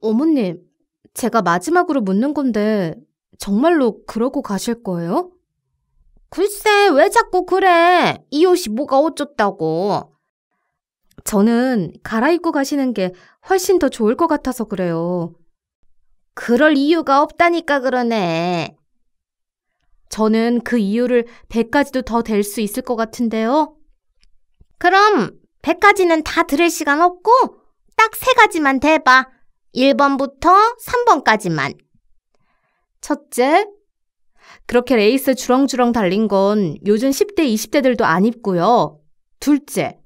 어머님, 제가 마지막으로 묻는 건데 정말로 그러고 가실 거예요? 글쎄, 왜 자꾸 그래? 이 옷이 뭐가 어쩌다고? 저는 갈아입고 가시는 게 훨씬 더 좋을 것 같아서 그래요. 그럴 이유가 없다니까 그러네. 저는 그 이유를 100가지도 더 될 수 있을 것 같은데요. 그럼 100가지는 다 들을 시간 없고 딱 3가지만 대봐. 1번부터 3번까지만. 첫째, 그렇게 레이스 주렁주렁 달린 건 요즘 10대, 20대들도 안 입고요. 둘째,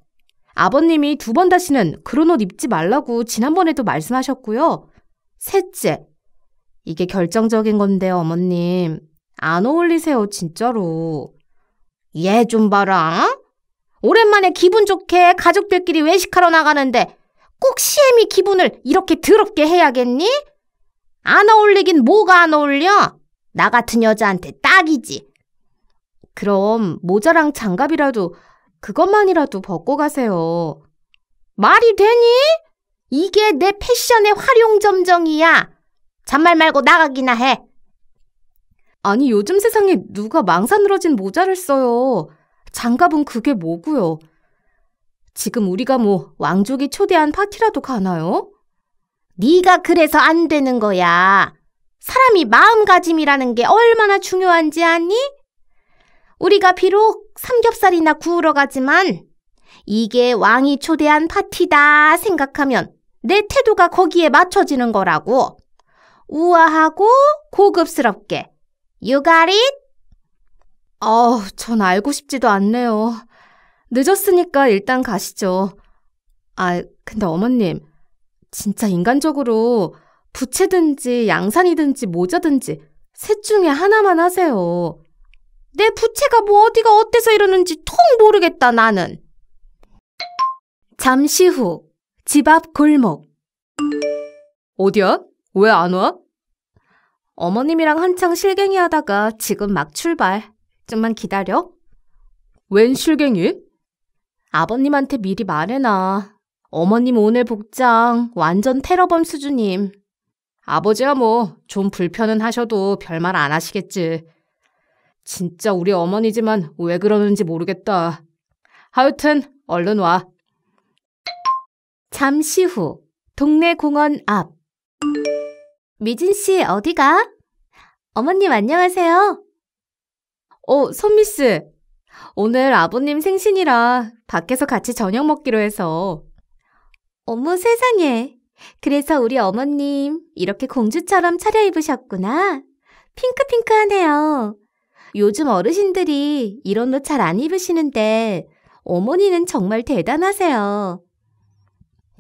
아버님이 두 번 다시는 그런 옷 입지 말라고 지난번에도 말씀하셨고요. 셋째, 이게 결정적인 건데요, 어머님. 안 어울리세요, 진짜로. 얘좀 예, 봐라. 오랜만에 기분 좋게 가족들끼리 외식하러 나가는데 꼭시애미 기분을 이렇게 더럽게 해야겠니? 안 어울리긴 뭐가 안 어울려? 나 같은 여자한테 딱이지. 그럼 모자랑 장갑이라도 그것만이라도 벗고 가세요. 말이 되니? 이게 내 패션의 활용점정이야. 잔말 말고 나가기나 해. 아니 요즘 세상에 누가 망사늘어진 모자를 써요. 장갑은 그게 뭐고요. 지금 우리가 뭐 왕족이 초대한 파티라도 가나요? 네가 그래서 안 되는 거야. 사람이 마음가짐이라는 게 얼마나 중요한지 아니? 우리가 비록 삼겹살이나 구우러 가지만 이게 왕이 초대한 파티다 생각하면 내 태도가 거기에 맞춰지는 거라고. 우아하고 고급스럽게. 유가릿? 어우, 전 알고 싶지도 않네요. 늦었으니까 일단 가시죠. 아, 근데 어머님, 진짜 인간적으로 부채든지 양산이든지 모자든지 셋 중에 하나만 하세요. 내 부채가 뭐 어디가 어때서 이러는지 통 모르겠다, 나는. 잠시 후, 집 앞 골목. 어디야? 왜 안 와? 어머님이랑 한창 실갱이 하다가 지금 막 출발. 좀만 기다려. 웬 실갱이? 아버님한테 미리 말해놔. 어머님 오늘 복장 완전 테러범 수준임. 아버지야 뭐 좀 불편은 하셔도 별말 안 하시겠지. 진짜 우리 어머니지만 왜 그러는지 모르겠다. 하여튼 얼른 와. 잠시 후 동네 공원 앞 미진 씨 어디가? 어머님 안녕하세요. 어, 선미 씨. 오늘 아버님 생신이라 밖에서 같이 저녁 먹기로 해서. 어머 세상에. 그래서 우리 어머님 이렇게 공주처럼 차려입으셨구나. 핑크핑크하네요. 요즘 어르신들이 이런 옷 잘 안 입으시는데 어머니는 정말 대단하세요.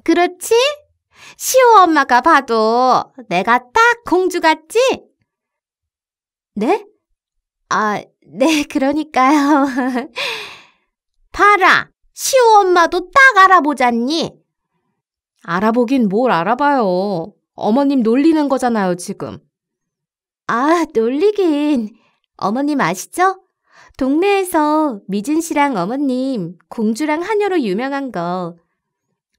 그렇지? 시호 엄마가 봐도 내가 딱 공주같지? 네? 아, 네, 그러니까요. 봐라, 시우 엄마도 딱 알아보잖니? 알아보긴 뭘 알아봐요. 어머님 놀리는 거잖아요, 지금. 아, 놀리긴. 어머님 아시죠? 동네에서 미진 씨랑 어머님, 공주랑 하녀로 유명한 거.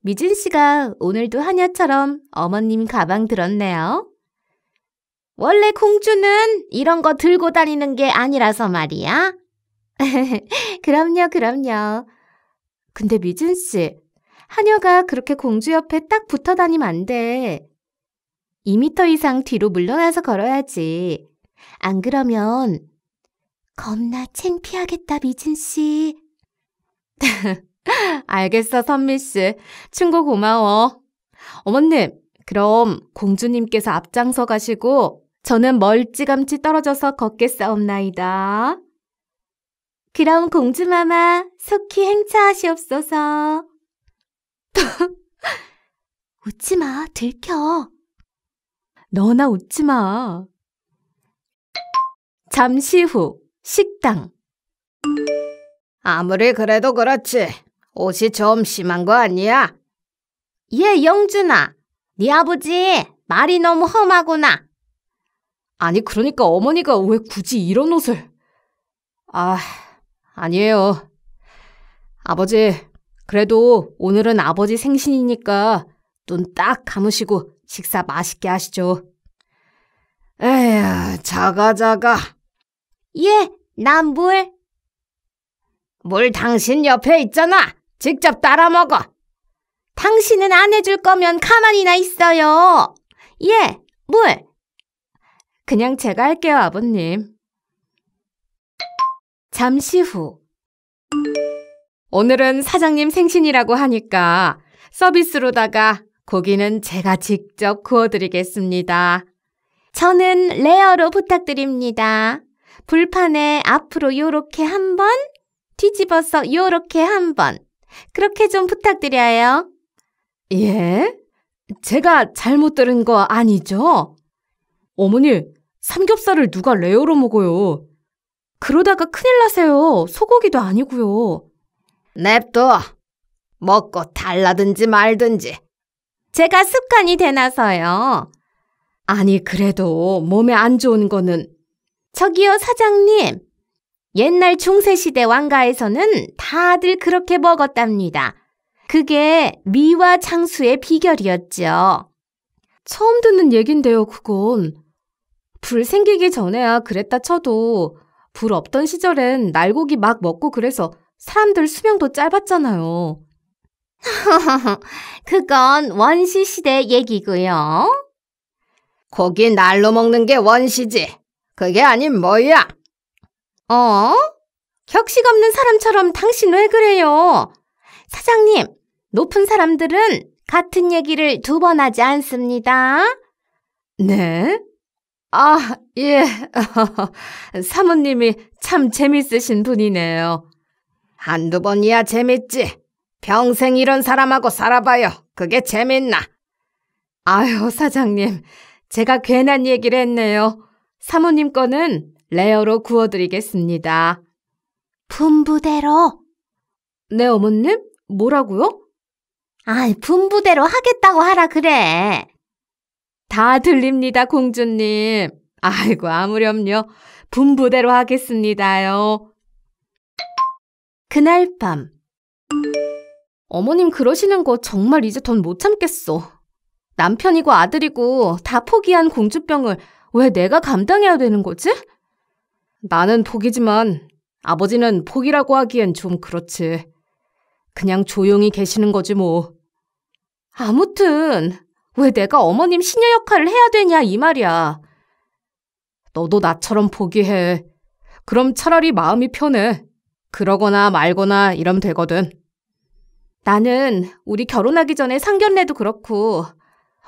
미진 씨가 오늘도 하녀처럼 어머님 가방 들었네요. 원래 공주는 이런 거 들고 다니는 게 아니라서 말이야. 그럼요, 그럼요. 근데 미진 씨, 하녀가 그렇게 공주 옆에 딱 붙어 다니면 안 돼. 2미터 이상 뒤로 물러나서 걸어야지. 안 그러면 겁나 창피하겠다, 미진 씨. 알겠어, 선미 씨. 충고 고마워. 어머님, 그럼 공주님께서 앞장서 가시고 저는 멀찌감치 떨어져서 걷겠사옵나이다. 그럼 공주마마 속히 행차하시옵소서. 웃지 마, 들켜. 너나 웃지 마. 잠시 후, 식당. 아무리 그래도 그렇지. 옷이 좀 심한 거 아니야? 예, 영준아. 네 아버지 말이 너무 험하구나. 아니, 그러니까 어머니가 왜 굳이 이런 옷을. 아, 아니에요. 아버지, 그래도 오늘은 아버지 생신이니까 눈 딱 감으시고 식사 맛있게 하시죠. 에휴, 자가자가. 예, 난 물. 물 당신 옆에 있잖아. 직접 따라 먹어. 당신은 안 해줄 거면 가만히나 있어요. 예, 물. 그냥 제가 할게요, 아버님. 잠시 후. 오늘은 사장님 생신이라고 하니까 서비스로다가 고기는 제가 직접 구워드리겠습니다. 저는 레어로 부탁드립니다. 불판에 앞으로 요렇게 한 번, 뒤집어서 요렇게 한 번. 그렇게 좀 부탁드려요. 예? 제가 잘못 들은 거 아니죠? 어머니, 삼겹살을 누가 레어로 먹어요. 그러다가 큰일 나세요. 소고기도 아니고요. 냅둬. 먹고 달라든지 말든지. 제가 습관이 되나서요. 아니, 그래도 몸에 안 좋은 거는. 저기요, 사장님. 옛날 중세시대 왕가에서는 다들 그렇게 먹었답니다. 그게 미와 장수의 비결이었죠. 처음 듣는 얘긴데요, 그건. 불 생기기 전에야 그랬다 쳐도 불 없던 시절엔 날고기 막 먹고 그래서 사람들 수명도 짧았잖아요. 그건 원시 시대 얘기고요. 고기 날로 먹는 게 원시지. 그게 아닌 뭐야? 어? 격식 없는 사람처럼 당신 왜 그래요? 사장님, 높은 사람들은 같은 얘기를 두 번 하지 않습니다. 네? 아, 예. 사모님이 참 재밌으신 분이네요. 한두 번이야 재밌지. 평생 이런 사람하고 살아봐요. 그게 재밌나? 아유, 사장님. 제가 괜한 얘기를 했네요. 사모님 거는 레어로 구워드리겠습니다. 분부대로. 네, 어머님? 뭐라고요? 아이, 분부대로 하겠다고 하라 그래. 다 들립니다, 공주님. 아이고, 아무렴요. 분부대로 하겠습니다요. 그날 밤. 어머님 그러시는 거 정말 이제 돈 못 참겠어. 남편이고 아들이고 다 포기한 공주병을 왜 내가 감당해야 되는 거지? 나는 포기지만 아버지는 포기라고 하기엔 좀 그렇지. 그냥 조용히 계시는 거지 뭐. 아무튼 왜 내가 어머님 시녀 역할을 해야 되냐 이 말이야. 너도 나처럼 포기해. 그럼 차라리 마음이 편해. 그러거나 말거나 이러면 되거든. 나는 우리 결혼하기 전에 상견례도 그렇고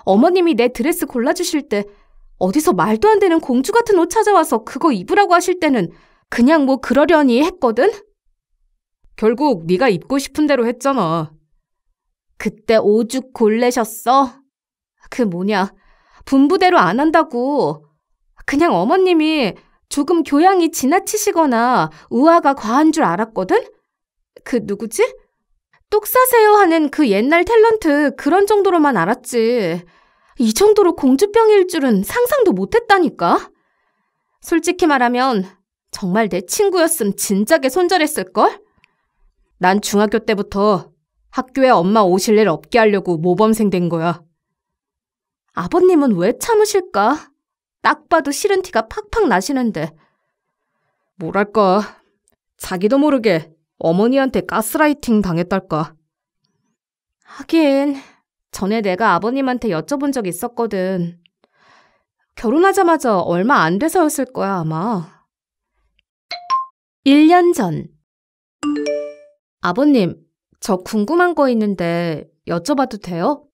어머님이 내 드레스 골라주실 때 어디서 말도 안 되는 공주 같은 옷 찾아와서 그거 입으라고 하실 때는 그냥 뭐 그러려니 했거든? 결국 네가 입고 싶은 대로 했잖아. 그때 오죽 골래셨어? 그 뭐냐, 분부대로 안 한다고. 그냥 어머님이 조금 교양이 지나치시거나 우아가 과한 줄 알았거든? 그 누구지? 똑 사세요 하는 그 옛날 탤런트 그런 정도로만 알았지. 이 정도로 공주병일 줄은 상상도 못했다니까. 솔직히 말하면 정말 내 친구였음 진작에 손절했을걸? 난 중학교 때부터 학교에 엄마 오실 일 없게 하려고 모범생 된 거야. 아버님은 왜 참으실까? 딱 봐도 싫은 티가 팍팍 나시는데. 뭐랄까, 자기도 모르게 어머니한테 가스라이팅 당했달까. 하긴, 전에 내가 아버님한테 여쭤본 적 있었거든. 결혼하자마자 얼마 안 돼서였을 거야, 아마. 1년 전. 아버님, 저 궁금한 거 있는데 여쭤봐도 돼요?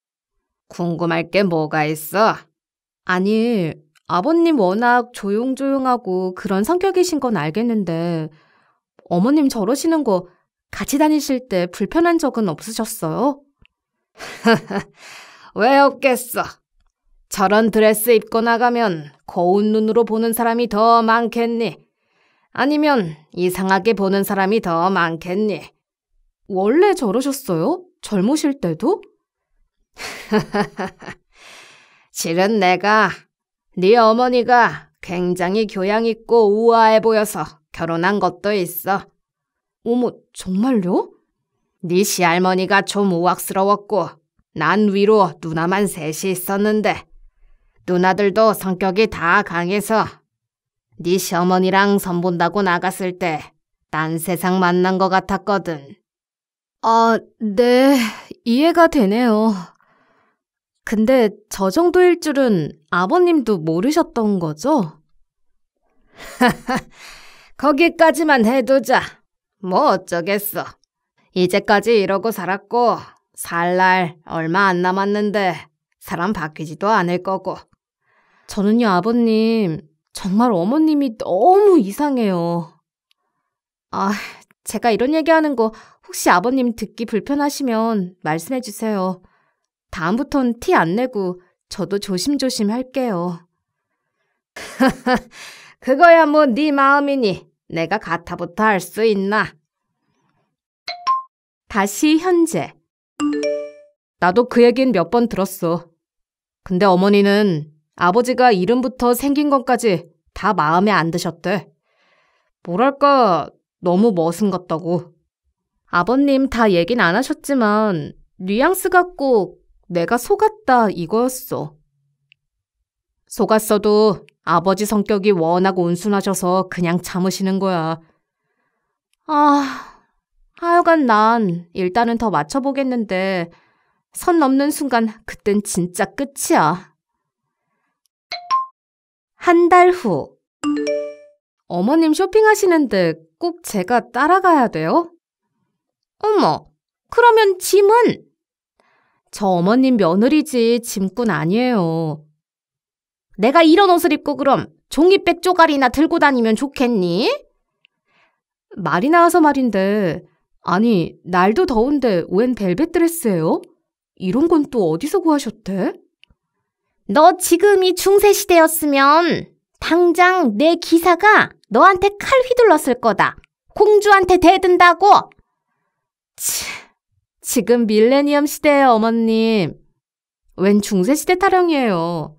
궁금할 게 뭐가 있어? 아니, 아버님 워낙 조용조용하고 그런 성격이신 건 알겠는데, 어머님 저러시는 거 같이 다니실 때 불편한 적은 없으셨어요? 왜 없겠어? 저런 드레스 입고 나가면 고운 눈으로 보는 사람이 더 많겠니? 아니면 이상하게 보는 사람이 더 많겠니? 원래 저러셨어요? 젊으실 때도? 실은 내가 네 어머니가 굉장히 교양 있고 우아해 보여서 결혼한 것도 있어. 어머, 정말요? 네 시할머니가 좀 우악스러웠고 난 위로 누나만 셋이 있었는데 누나들도 성격이 다 강해서 네 시어머니랑 선본다고 나갔을 때 딴 세상 만난 것 같았거든. 아, 네, 이해가 되네요. 근데 저 정도일 줄은 아버님도 모르셨던 거죠? 거기까지만 해두자. 뭐 어쩌겠어. 이제까지 이러고 살았고, 살 날 얼마 안 남았는데, 사람 바뀌지도 않을 거고. 저는요, 아버님, 정말 어머님이 너무 이상해요. 아, 제가 이런 얘기하는 거 혹시 아버님 듣기 불편하시면 말씀해 주세요. 다음부턴 티 안 내고 저도 조심조심 할게요. 그거야 뭐 네 마음이니 내가 가타부터 할 수 있나? 다시 현재 나도 그 얘긴 몇번 들었어. 근데 어머니는 아버지가 이름부터 생긴 것까지 다 마음에 안 드셨대. 뭐랄까 너무 머슴 같다고. 아버님 다 얘긴 안 하셨지만 뉘앙스 같고 내가 속았다 이거였어. 속았어도 아버지 성격이 워낙 온순하셔서 그냥 참으시는 거야. 아, 하여간 난 일단은 더 맞춰보겠는데 선 넘는 순간 그땐 진짜 끝이야. 한 달 후. 어머님 쇼핑하시는데 꼭 제가 따라가야 돼요? 어머, 그러면 짐은? 저 어머님 며느리지 짐꾼 아니에요. 내가 이런 옷을 입고 그럼 종이백 조가리나 들고 다니면 좋겠니? 말이 나와서 말인데, 아니, 날도 더운데 웬 벨벳 드레스예요? 이런 건 또 어디서 구하셨대? 너 지금이 중세시대였으면 당장 내 기사가 너한테 칼 휘둘렀을 거다. 공주한테 대든다고! 치. 지금 밀레니엄 시대예요, 어머님. 웬 중세시대 타령이에요.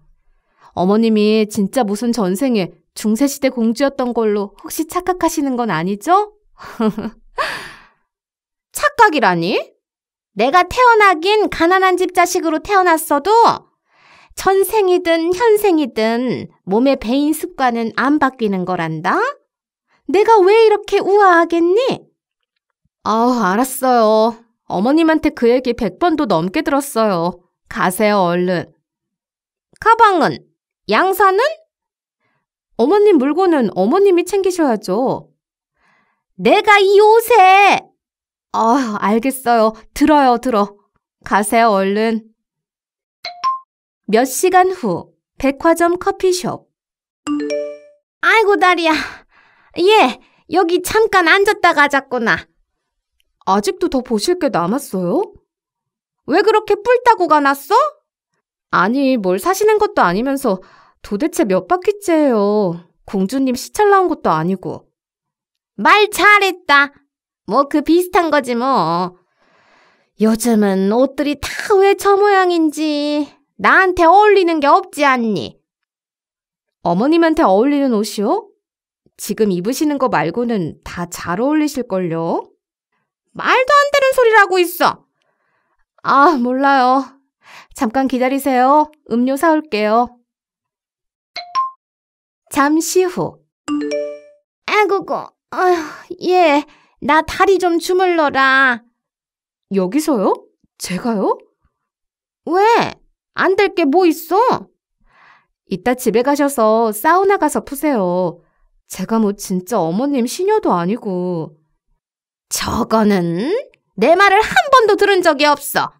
어머님이 진짜 무슨 전생에 중세시대 공주였던 걸로 혹시 착각하시는 건 아니죠? 착각이라니? 내가 태어나긴 가난한 집 자식으로 태어났어도 전생이든 현생이든 몸의 배인 습관은 안 바뀌는 거란다? 내가 왜 이렇게 우아하겠니? 아우, 알았어요. 어머님한테 그 얘기 100번도 넘게 들었어요. 가세요, 얼른. 가방은? 양산은? 어머님 물건은 어머님이 챙기셔야죠. 내가 이 옷에! 어, 알겠어요. 들어요, 들어. 가세요, 얼른. 몇 시간 후, 백화점 커피숍. 아이고, 다리야. 예, 여기 잠깐 앉았다 가자꾸나. 아직도 더 보실 게 남았어요? 왜 그렇게 뿔따고가 났어? 아니, 뭘 사시는 것도 아니면서 도대체 몇 바퀴째예요. 공주님 시찰 나온 것도 아니고. 말 잘했다. 뭐 그 비슷한 거지 뭐. 요즘은 옷들이 다 왜 저 모양인지 나한테 어울리는 게 없지 않니? 어머님한테 어울리는 옷이요? 지금 입으시는 거 말고는 다 잘 어울리실걸요? 말도 안 되는 소리를 하고 있어. 아, 몰라요. 잠깐 기다리세요. 음료 사올게요. 잠시 후. 아구고, 어휴, 예, 나 다리 좀 주물러라. 여기서요? 제가요? 왜? 안 될 게 뭐 있어? 이따 집에 가셔서 사우나 가서 푸세요. 제가 뭐 진짜 어머님 시녀도 아니고. 저거는 내 말을 한 번도 들은 적이 없어.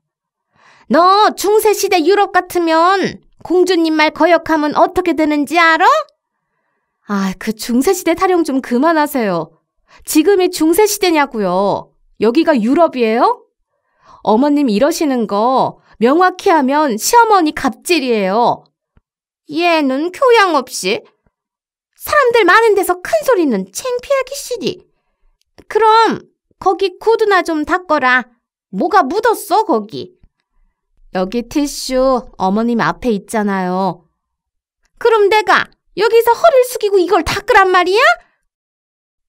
너 중세시대 유럽 같으면 공주님 말 거역하면 어떻게 되는지 알아? 아, 그 중세시대 타령 좀 그만하세요. 지금이 중세시대냐고요. 여기가 유럽이에요? 어머님 이러시는 거 명확히 하면 시어머니 갑질이에요. 얘는 교양 없이 사람들 많은 데서 큰 소리는 창피하기 싫이. 그럼 거기 코드나 좀닦어라 뭐가 묻었어, 거기. 여기 티슈 어머님 앞에 있잖아요. 그럼 내가 여기서 허를 리 숙이고 이걸 닦으란 말이야?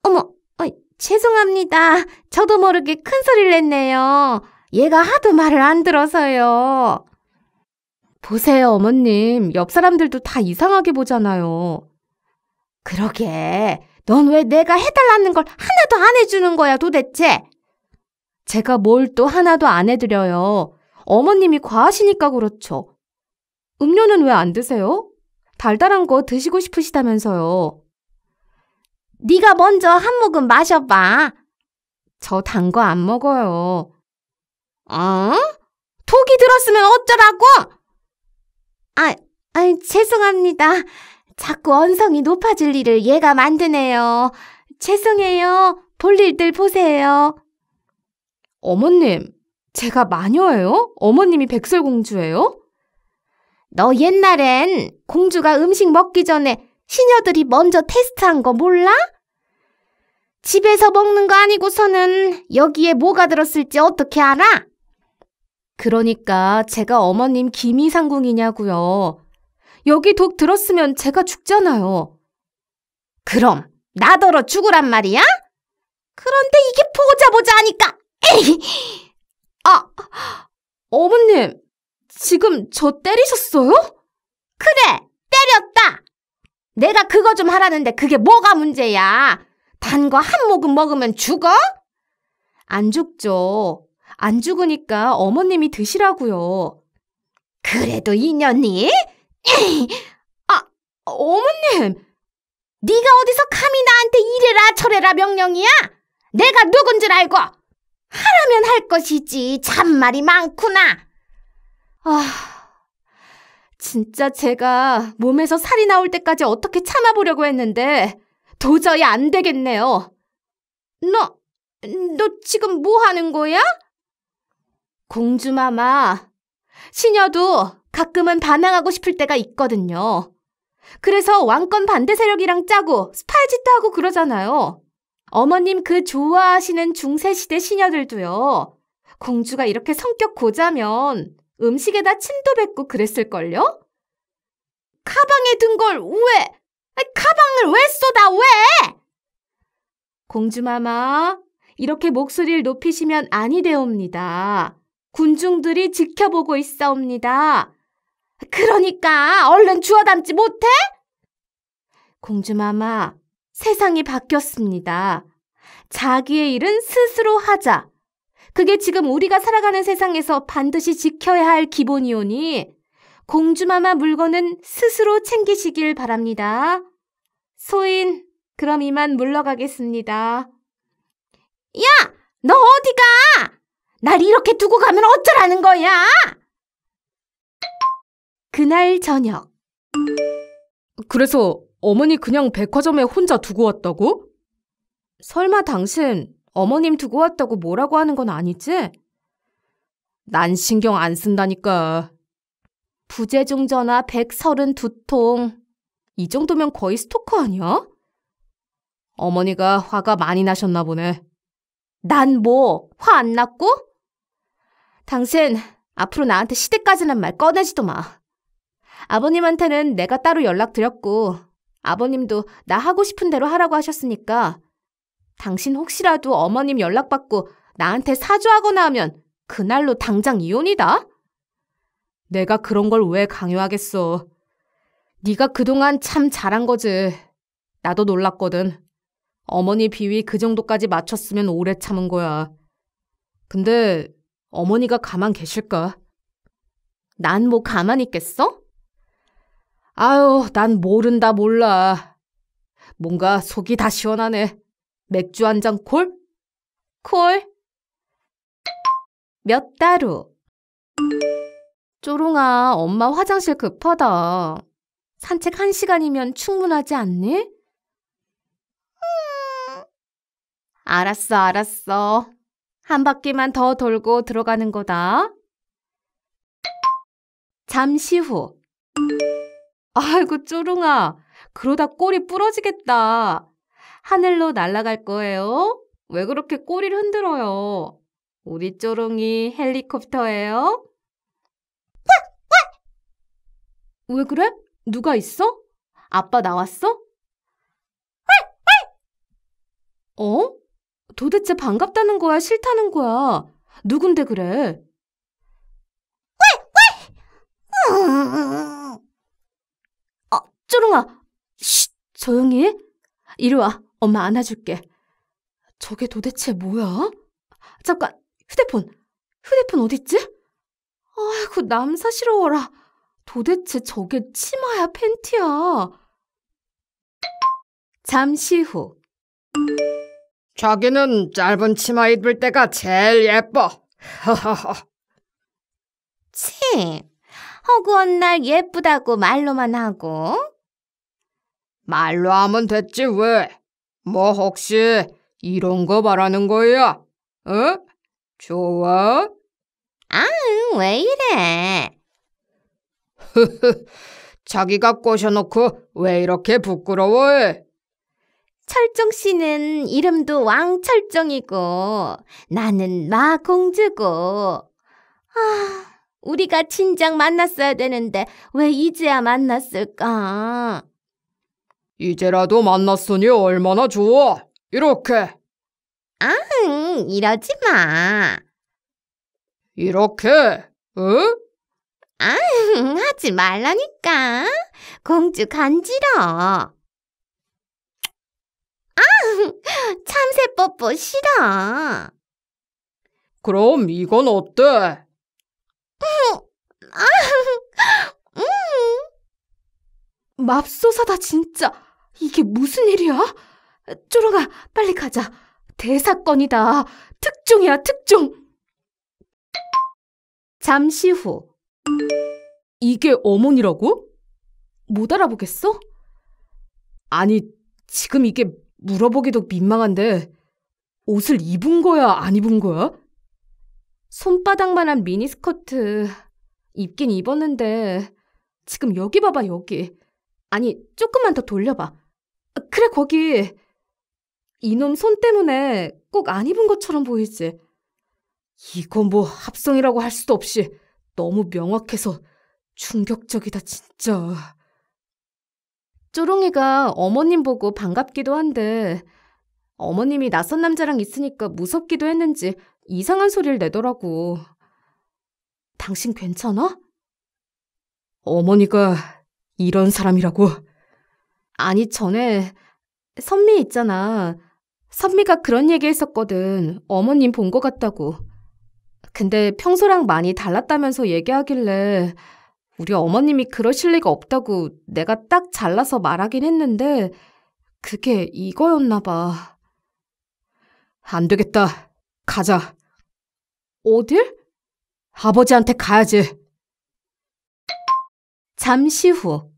어머, 어이, 죄송합니다. 저도 모르게 큰 소리를 냈네요. 얘가 하도 말을 안 들어서요. 보세요, 어머님. 옆 사람들도 다 이상하게 보잖아요. 그러게. 넌왜 내가 해달라는 걸 하나도 안 해주는 거야, 도대체? 제가 뭘 또 하나도 안 해드려요. 어머님이 과하시니까 그렇죠. 음료는 왜 안 드세요? 달달한 거 드시고 싶으시다면서요. 네가 먼저 한 모금 마셔봐. 저 단 거 안 먹어요. 어? 독이 들었으면 어쩌라고? 아, 아 죄송합니다. 자꾸 언성이 높아질 일을 얘가 만드네요. 죄송해요. 볼일들 보세요. 어머님, 제가 마녀예요? 어머님이 백설공주예요? 너 옛날엔 공주가 음식 먹기 전에 시녀들이 먼저 테스트한 거 몰라? 집에서 먹는 거 아니고서는 여기에 뭐가 들었을지 어떻게 알아? 그러니까 제가 어머님 김이상궁이냐고요. 여기 독 들었으면 제가 죽잖아요. 그럼 나더러 죽으란 말이야? 그런데 이게 보자 보자 하니까 에이! 아, 어머님 지금 저 때리셨어요? 그래, 때렸다. 내가 그거 좀 하라는데 그게 뭐가 문제야? 단 거 한 모금 먹으면 죽어? 안 죽죠. 안 죽으니까 어머님이 드시라고요. 그래도 인연이 아, 어머님! 네가 어디서 감히 나한테 이래라 저래라 명령이야? 내가 누군 줄 알고! 하라면 할 것이지 잔말이 많구나! 아... 진짜 제가 몸에서 살이 나올 때까지 어떻게 참아보려고 했는데 도저히 안 되겠네요. 너, 너 지금 뭐 하는 거야? 공주마마, 시녀도 가끔은 반항하고 싶을 때가 있거든요. 그래서 왕권 반대 세력이랑 짜고 스파이짓도 하고 그러잖아요. 어머님 그 좋아하시는 중세시대 시녀들도요. 공주가 이렇게 성격 고자면 음식에다 침도 뱉고 그랬을걸요? 가방에 든 걸 왜? 가방을 왜 쏟아, 왜? 공주마마, 이렇게 목소리를 높이시면 아니 되옵니다. 군중들이 지켜보고 있사옵니다. 그러니까 얼른 주워 담지 못해? 공주마마, 세상이 바뀌었습니다. 자기의 일은 스스로 하자. 그게 지금 우리가 살아가는 세상에서 반드시 지켜야 할 기본이오니 공주마마 물건은 스스로 챙기시길 바랍니다. 소인, 그럼 이만 물러가겠습니다. 야! 너 어디 가! 날 이렇게 두고 가면 어쩌라는 거야! 그날 저녁. 그래서 어머니 그냥 백화점에 혼자 두고 왔다고? 설마 당신 어머님 두고 왔다고 뭐라고 하는 건 아니지? 난 신경 안 쓴다니까. 부재중 전화 132통. 이 정도면 거의 스토커 아니야? 어머니가 화가 많이 나셨나 보네. 난 뭐, 화 안 났고? 당신 앞으로 나한테 시댁까지는 말 꺼내지도 마. 아버님한테는 내가 따로 연락드렸고 아버님도 나 하고 싶은 대로 하라고 하셨으니까 당신 혹시라도 어머님 연락받고 나한테 사주하거나 하면 그날로 당장 이혼이다. 내가 그런 걸 왜 강요하겠어. 네가 그동안 참 잘한 거지. 나도 놀랐거든. 어머니 비위 그 정도까지 맞췄으면 오래 참은 거야. 근데 어머니가 가만 계실까? 난 뭐 가만 있겠어? 아유, 난 모른다 몰라. 뭔가 속이 다 시원하네. 맥주 한 잔 콜? 콜? 몇 달 후. 쪼롱아, 엄마 화장실 급하다. 산책 한 시간이면 충분하지 않니? 음. 알았어, 알았어. 한 바퀴만 더 돌고 들어가는 거다. 잠시 후. 아이고, 쪼롱아. 그러다 꼬리 부러지겠다. 하늘로 날아갈 거예요. 왜 그렇게 꼬리를 흔들어요? 우리 쪼롱이 헬리콥터예요? 왜 그래? 누가 있어? 아빠 나왔어? 어? 도대체 반갑다는 거야? 싫다는 거야? 누군데 그래? 쪼롱아! 쉿! 조용히 해. 이리 와. 엄마 안아줄게. 저게 도대체 뭐야? 잠깐, 휴대폰. 휴대폰 어딨지? 아이고, 남사시러워라. 도대체 저게 치마야, 팬티야? 잠시 후. 자기는 짧은 치마 입을 때가 제일 예뻐. 허허허. 치, 허구한 날 예쁘다고 말로만 하고 말로 하면 됐지 왜? 뭐 혹시 이런 거 말하는 거야? 어? 좋아? 아, 왜 이래? 흐흐, 자기가 꼬셔놓고 왜 이렇게 부끄러워해? 철종 씨는 이름도 왕철종이고 나는 마공주고 아, 우리가 진작 만났어야 되는데 왜 이제야 만났을까? 이제라도 만났으니 얼마나 좋아. 이렇게. 아 앙, 이러지 마. 이렇게. 응? 앙, 하지 말라니까. 공주 간지러. 아 앙, 참새 뽀뽀 싫어. 그럼 이건 어때? 음. 맙소사다 진짜. 이게 무슨 일이야? 쪼롱아, 빨리 가자. 대사건이다. 특종이야, 특종. 잠시 후. 이게 어머니라고? 못 알아보겠어? 아니, 지금 이게 물어보기도 민망한데 옷을 입은 거야, 안 입은 거야? 손바닥만한 미니스커트 입긴 입었는데 지금 여기 봐봐, 여기. 아니, 조금만 더 돌려봐. 그래, 거기. 이놈 손 때문에 꼭 안 입은 것처럼 보이지. 이건뭐 합성이라고 할 수도 없이 너무 명확해서 충격적이다, 진짜. 쪼롱이가 어머님 보고 반갑기도 한데, 어머님이 낯선 남자랑 있으니까 무섭기도 했는지 이상한 소리를 내더라고. 당신 괜찮아? 어머니가 이런 사람이라고. 아니, 전에 선미 있잖아. 선미가 그런 얘기 했었거든. 어머님 본 것 같다고. 근데 평소랑 많이 달랐다면서 얘기하길래 우리 어머님이 그러실 리가 없다고 내가 딱 잘라서 말하긴 했는데 그게 이거였나 봐. 안 되겠다. 가자. 어딜? 아버지한테 가야지. 잠시 후.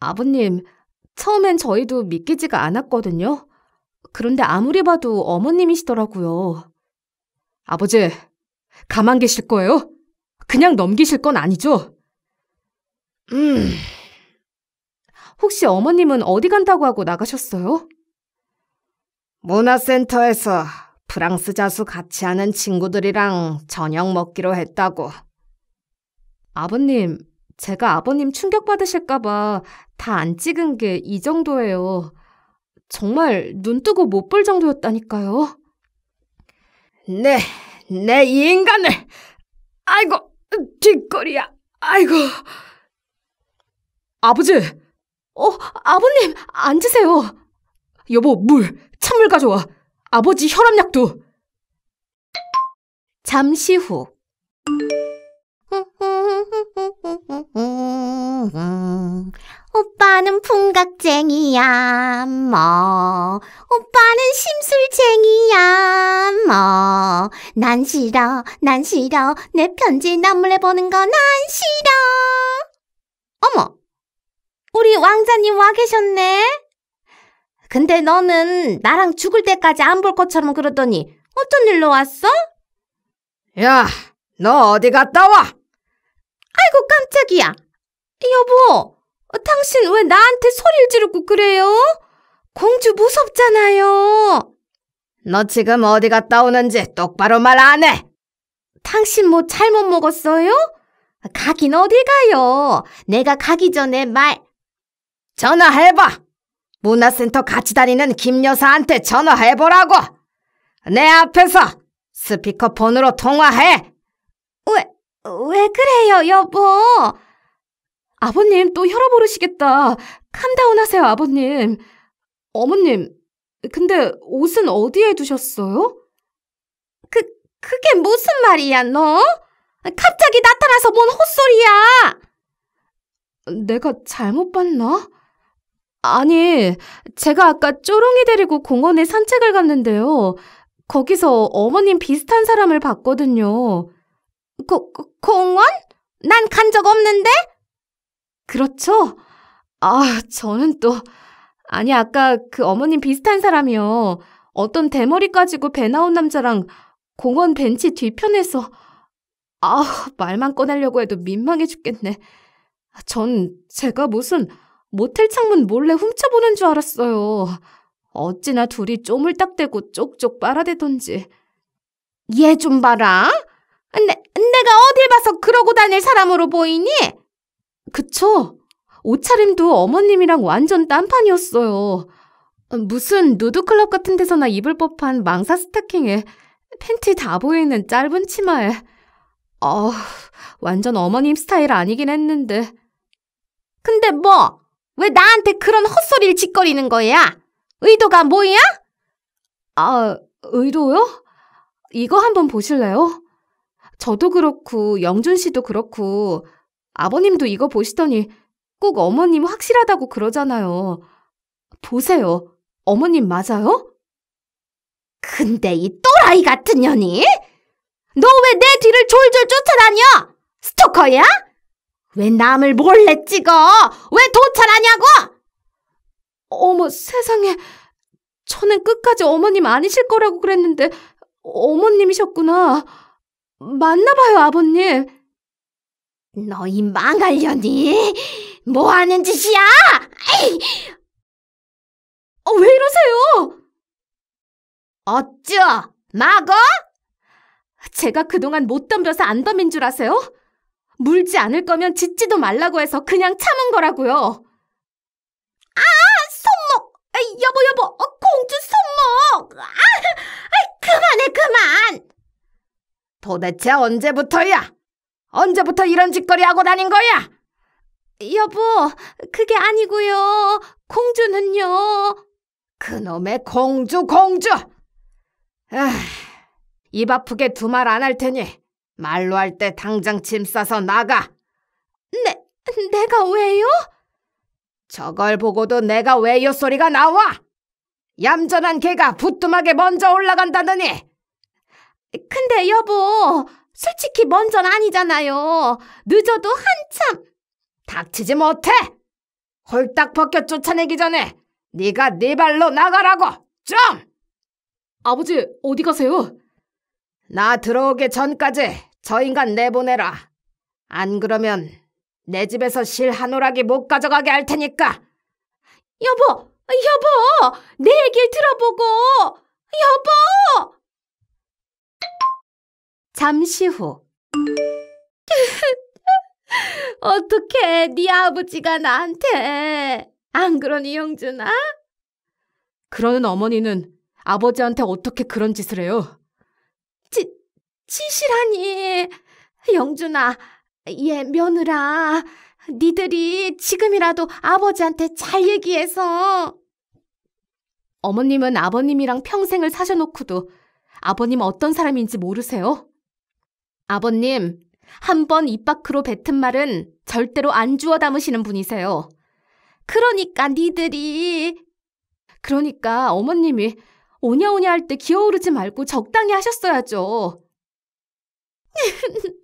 아버님, 처음엔 저희도 믿기지가 않았거든요. 그런데 아무리 봐도 어머님이시더라고요. 아버지, 가만 계실 거예요? 그냥 넘기실 건 아니죠? 음. 혹시 어머님은 어디 간다고 하고 나가셨어요? 문화센터에서 프랑스 자수 같이 하는 친구들이랑 저녁 먹기로 했다고. 아버님, 제가 아버님 충격받으실까봐 다 안 찍은 게 이 정도예요. 정말 눈 뜨고 못 볼 정도였다니까요. 네, 내이 인간을! 아이고, 뒷골이야, 아이고. 아버지! 어, 아버님, 앉으세요. 여보, 물, 찬물 가져와. 아버지 혈압약도. 잠시 후. 오빠는 풍각쟁이야, 뭐. 오빠는 심술쟁이야, 뭐. 난 싫어, 난 싫어. 내 편지 나물래 보는 건 난 싫어. 어머, 우리 왕자님 와 계셨네? 근데 너는 나랑 죽을 때까지 안 볼 것처럼 그러더니 어쩐 일로 왔어? 야, 너 어디 갔다 와? 아이고 깜짝이야. 여보, 당신 왜 나한테 소리를 지르고 그래요? 공주 무섭잖아요. 너 지금 어디 갔다 오는지 똑바로 말 안 해. 당신 뭐 잘못 먹었어요? 가긴 어디 가요. 내가 가기 전에 말. 전화해봐. 문화센터 같이 다니는 김 여사한테 전화해보라고. 내 앞에서 스피커폰으로 통화해. 왜, 왜 그래요, 여보? 아버님 또 혈압 오르시겠다. 캄다운 하세요, 아버님. 어머님, 근데 옷은 어디에 두셨어요? 그, 그게 무슨 말이야, 너? 갑자기 나타나서 뭔 헛소리야! 내가 잘못 봤나? 아니, 제가 아까 쪼롱이 데리고 공원에 산책을 갔는데요. 거기서 어머님 비슷한 사람을 봤거든요. 고, 공원? 난 간 적 없는데? 그렇죠? 아, 저는 또, 아니, 아까 그 어머님 비슷한 사람이요. 어떤 대머리 가지고 배 나온 남자랑 공원 벤치 뒤편에서, 아, 말만 꺼내려고 해도 민망해 죽겠네. 전 제가 무슨 모텔 창문 몰래 훔쳐보는 줄 알았어요. 어찌나 둘이 쪼물딱대고 쪽쪽 빨아대던지. 얘 좀 봐라. 내, 내가 어딜 봐서 그러고 다닐 사람으로 보이니? 그쵸? 옷차림도 어머님이랑 완전 딴판이었어요. 무슨 누드클럽 같은 데서나 입을 법한 망사 스타킹에 팬티 다 보이는 짧은 치마에 어, 완전 어머님 스타일 아니긴 했는데 근데 뭐, 왜 나한테 그런 헛소리를 짓거리는 거야? 의도가 뭐야? 아, 의도요? 이거 한번 보실래요? 저도 그렇고 영준 씨도 그렇고 아버님도 이거 보시더니 꼭 어머님 확실하다고 그러잖아요. 보세요. 어머님 맞아요? 근데 이 또라이 같은 년이? 너 왜 내 뒤를 졸졸 쫓아다녀? 스토커야? 왜 남을 몰래 찍어? 왜 도찰하냐고? 어머 세상에 저는 끝까지 어머님 아니실 거라고 그랬는데 어머님이셨구나. 맞나봐요, 아버님. 너희 망할려니? 뭐 하는 짓이야? 에이! 어, 왜 이러세요? 어쩌 막어? 제가 그동안 못 덤벼서 안 덤인 줄 아세요? 물지 않을 거면 짓지도 말라고 해서 그냥 참은 거라고요. 아, 손목! 여보, 여보, 어, 공주 손목! 아, 그만해, 그만! 도대체 언제부터야? 언제부터 이런 짓거리 하고 다닌 거야? 여보, 그게 아니고요. 공주는요. 그놈의 공주, 공주! 에이, 입 아프게 두 말 안 할 테니 말로 할 때 당장 짐 싸서 나가. 내, 네, 내가 왜요? 저걸 보고도 내가 왜요 소리가 나와? 얌전한 개가 부뚜막에 먼저 올라간다더니 근데 여보, 솔직히 먼전 아니잖아요. 늦어도 한참. 닥치지 못해. 홀딱 벗겨 쫓아내기 전에 네가 네 발로 나가라고. 좀. 아버지, 어디 가세요? 나 들어오기 전까지 저 인간 내보내라. 안 그러면 내 집에서 실한 오락이 못 가져가게 할 테니까. 여보, 여보, 내 얘길 들어보고. 여보! 잠시 후어떻게네 아버지가 나한테 안 그러니 영준아? 그러는 어머니는 아버지한테 어떻게 그런 짓을 해요? 지, 지시라니 영준아 얘 며느라 니들이 지금이라도 아버지한테 잘 얘기해서 어머님은 아버님이랑 평생을 사셔놓고도 아버님 어떤 사람인지 모르세요? 아버님, 한 번 입 밖으로 뱉은 말은 절대로 안 주워 담으시는 분이세요. 그러니까 니들이... 그러니까 어머님이 오냐오냐 할 때 기어오르지 말고 적당히 하셨어야죠.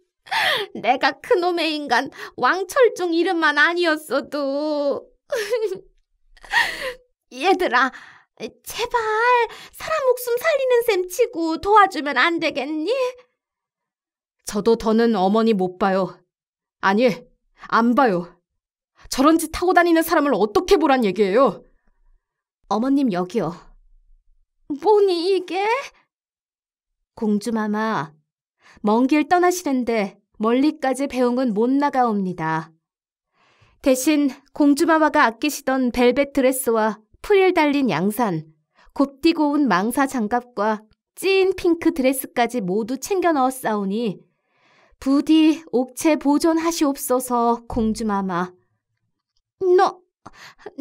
내가 그놈의 인간 왕철종 이름만 아니었어도... 얘들아, 제발 사람 목숨 살리는 셈 치고 도와주면 안 되겠니? 저도 더는 어머니 못 봐요. 아니, 안 봐요. 저런 짓 하고 다니는 사람을 어떻게 보란 얘기예요? 어머님 여기요. 뭐니 이게? 공주마마, 먼 길 떠나시는데 멀리까지 배웅은 못 나가옵니다. 대신 공주마마가 아끼시던 벨벳 드레스와 풀일 달린 양산, 곱디고운 망사 장갑과 찐 핑크 드레스까지 모두 챙겨 넣었사오니 부디 옥체 보존하시옵소서 공주마마. 너,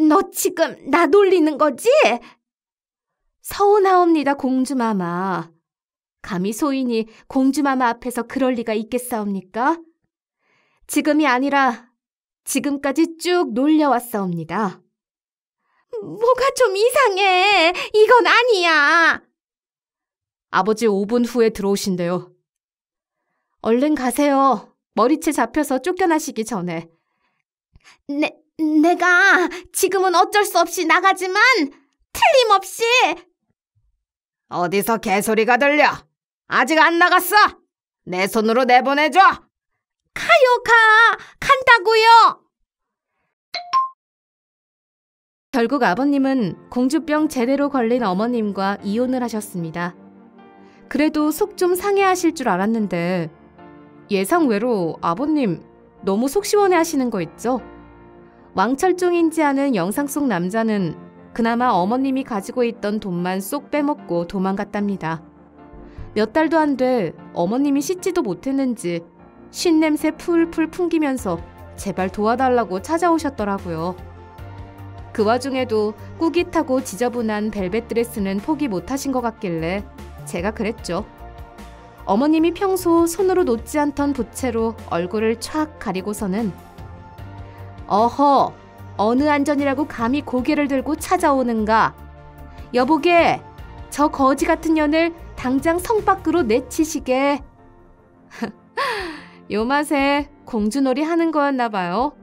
너 지금 나 놀리는 거지? 서운하옵니다 공주마마. 감히 소인이 공주마마 앞에서 그럴 리가 있겠사옵니까? 지금이 아니라 지금까지 쭉 놀려왔사옵니다. 뭐가 좀 이상해. 이건 아니야. 아버지 5분 후에 들어오신대요. 얼른 가세요. 머리채 잡혀서 쫓겨나시기 전에. 내, 네, 내가 지금은 어쩔 수 없이 나가지만 틀림없이 어디서 개소리가 들려? 아직 안 나갔어? 내 손으로 내보내줘. 가요 가 간다고요. 결국 아버님은 공주병 제대로 걸린 어머님과 이혼을 하셨습니다. 그래도 속 좀 상해하실 줄 알았는데 예상외로 아버님 너무 속 시원해 하시는 거 있죠? 왕철종인지 아는 영상 속 남자는 그나마 어머님이 가지고 있던 돈만 쏙 빼먹고 도망갔답니다. 몇 달도 안 돼 어머님이 씻지도 못했는지 신냄새 풀풀 풍기면서 제발 도와달라고 찾아오셨더라고요. 그 와중에도 꾸깃하고 지저분한 벨벳 드레스는 포기 못하신 것 같길래 제가 그랬죠. 어머님이 평소 손으로 놓지 않던 부채로 얼굴을 촥 가리고서는 어허 어느 안전이라고 감히 고개를 들고 찾아오는가 여보게 저 거지 같은 년을 당장 성 밖으로 내치시게 요 맛에 공주놀이 하는 거였나 봐요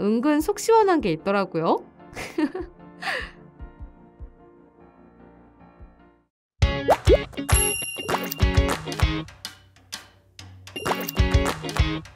은근 속 시원한 게 있더라고요 Thank you.